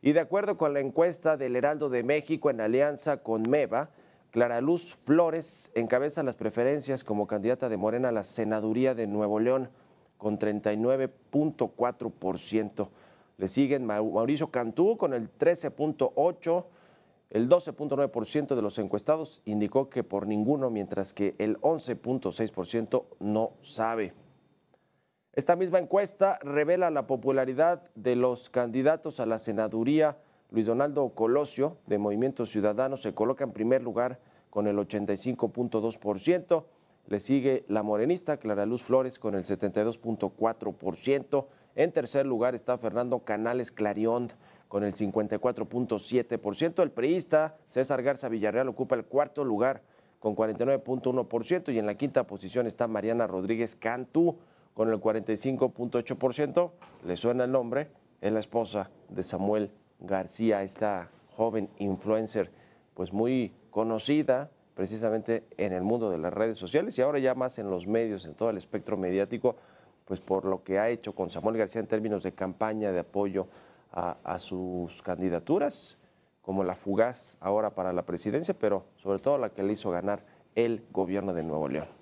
Y de acuerdo con la encuesta del Heraldo de México en alianza con MEVA, Clara Luz Flores encabeza las preferencias como candidata de Morena a la senaduría de Nuevo León con 39.4%. Le siguen Mauricio Cantú con el 13.8%. El 12.9% de los encuestados indicó que por ninguno, mientras que el 11.6% no sabe. Esta misma encuesta revela la popularidad de los candidatos a la senaduría. Luis Donaldo Colosio, de Movimiento Ciudadano, se coloca en primer lugar con el 85.2%. Le sigue la morenista Clara Luz Flores con el 72.4%. En tercer lugar está Fernando Canales Clarion con el 54.7%. El priista César Garza Villarreal ocupa el cuarto lugar con 49.1% y en la quinta posición está Mariana Rodríguez Cantú con el 45.8%. Le suena el nombre, es la esposa de Samuel García, esta joven influencer, pues muy conocida precisamente en el mundo de las redes sociales y ahora ya más en los medios, en todo el espectro mediático, pues por lo que ha hecho con Samuel García en términos de campaña de apoyo a, a sus candidaturas, como la fugaz ahora para la presidencia, pero sobre todo la que le hizo ganar el gobierno de Nuevo León.